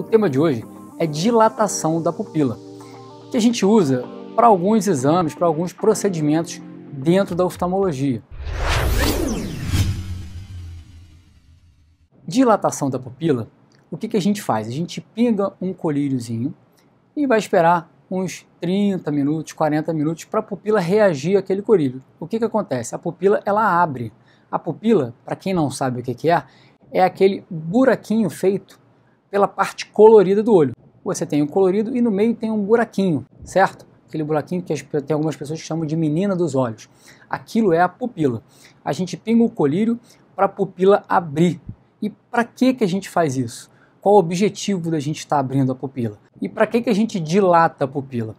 o tema de hoje é dilatação da pupila, que a gente usa para alguns exames, para alguns procedimentos dentro da oftalmologia. Dilatação da pupila, o que, que a gente faz? A gente pinga um colíriozinho e vai esperar uns 30 minutos, 40 minutos para a pupila reagir àquele colírio. O que, que acontece? A pupila ela abre. A pupila, para quem não sabe o que, que é, é aquele buraquinho feito pela parte colorida do olho. Você tem o colorido e no meio tem um buraquinho, certo? Aquele buraquinho que tem algumas pessoas que chamam de menina dos olhos. Aquilo é a pupila. A gente pinga o colírio para a pupila abrir. E para que, que a gente faz isso? Qual o objetivo da gente estar tá abrindo a pupila? E para que, que a gente dilata a pupila?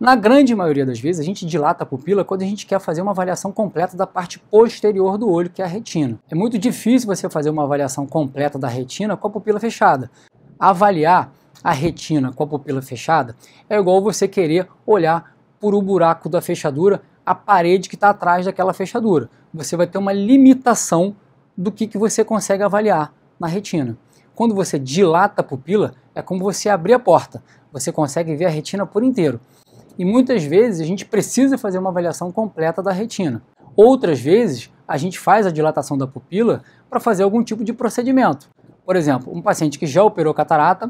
Na grande maioria das vezes, a gente dilata a pupila quando a gente quer fazer uma avaliação completa da parte posterior do olho, que é a retina. É muito difícil você fazer uma avaliação completa da retina com a pupila fechada. Avaliar a retina com a pupila fechada é igual você querer olhar por o um buraco da fechadura, a parede que está atrás daquela fechadura. Você vai ter uma limitação do que, que você consegue avaliar na retina. Quando você dilata a pupila, é como você abrir a porta. Você consegue ver a retina por inteiro. E muitas vezes a gente precisa fazer uma avaliação completa da retina. Outras vezes a gente faz a dilatação da pupila para fazer algum tipo de procedimento. Por exemplo, um paciente que já operou catarata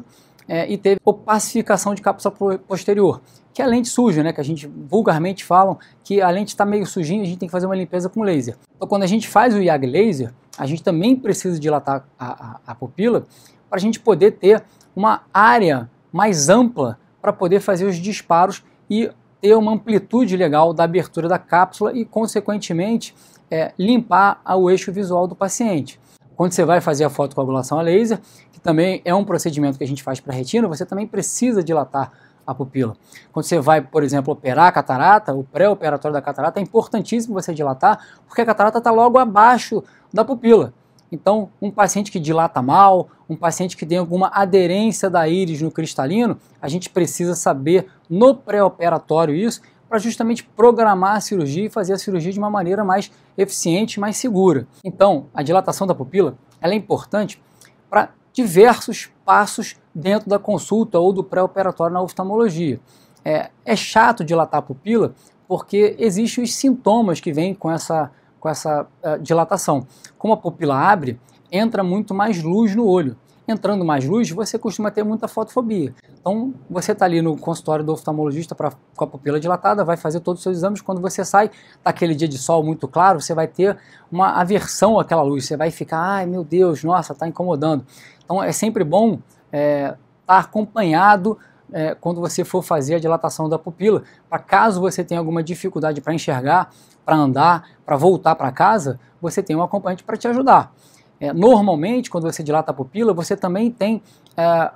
é, e teve opacificação de cápsula posterior, que é a lente suja, né? Que a gente vulgarmente falam que a lente está meio sujinha, a gente tem que fazer uma limpeza com laser. Então, quando a gente faz o IAG laser, a gente também precisa dilatar a, a, a pupila para a gente poder ter uma área mais ampla para poder fazer os disparos e ter uma amplitude legal da abertura da cápsula e, consequentemente, é, limpar o eixo visual do paciente. Quando você vai fazer a fotocoagulação a laser, que também é um procedimento que a gente faz para a retina, você também precisa dilatar a pupila. Quando você vai, por exemplo, operar a catarata, o pré-operatório da catarata, é importantíssimo você dilatar, porque a catarata está logo abaixo da pupila. Então, um paciente que dilata mal, um paciente que tem alguma aderência da íris no cristalino, a gente precisa saber no pré-operatório isso, para justamente programar a cirurgia e fazer a cirurgia de uma maneira mais eficiente, mais segura. Então, a dilatação da pupila é importante para diversos passos dentro da consulta ou do pré-operatório na oftalmologia. É, é chato dilatar a pupila porque existem os sintomas que vêm com essa com essa uh, dilatação. Como a pupila abre, entra muito mais luz no olho. Entrando mais luz, você costuma ter muita fotofobia. Então, você está ali no consultório do oftalmologista pra, com a pupila dilatada, vai fazer todos os seus exames. Quando você sai daquele dia de sol muito claro, você vai ter uma aversão àquela luz. Você vai ficar, ai meu Deus, nossa, está incomodando. Então, é sempre bom estar eh, é, tá acompanhado é, quando você for fazer a dilatação da pupila. Para caso você tenha alguma dificuldade para enxergar, para andar, para voltar para casa, você tem um acompanhante para te ajudar. É, normalmente, quando você dilata a pupila, você também tem é,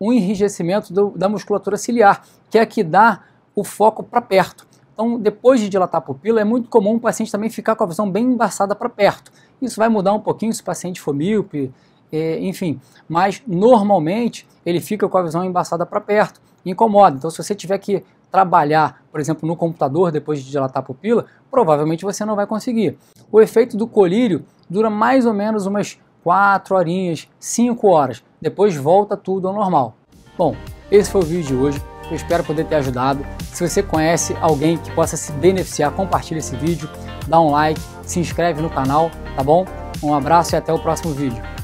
um enrijecimento do, da musculatura ciliar, que é a que dá o foco para perto. Então, depois de dilatar a pupila, é muito comum o paciente também ficar com a visão bem embaçada para perto. Isso vai mudar um pouquinho se o paciente for míope, é, enfim. Mas normalmente ele fica com a visão embaçada para perto, incomoda. Então, se você tiver que trabalhar, por exemplo, no computador depois de dilatar a pupila, provavelmente você não vai conseguir. O efeito do colírio dura mais ou menos umas 4 horinhas, 5 horas. Depois volta tudo ao normal. Bom, esse foi o vídeo de hoje. Eu espero poder ter ajudado. Se você conhece alguém que possa se beneficiar, compartilhe esse vídeo, dá um like, se inscreve no canal, tá bom? Um abraço e até o próximo vídeo.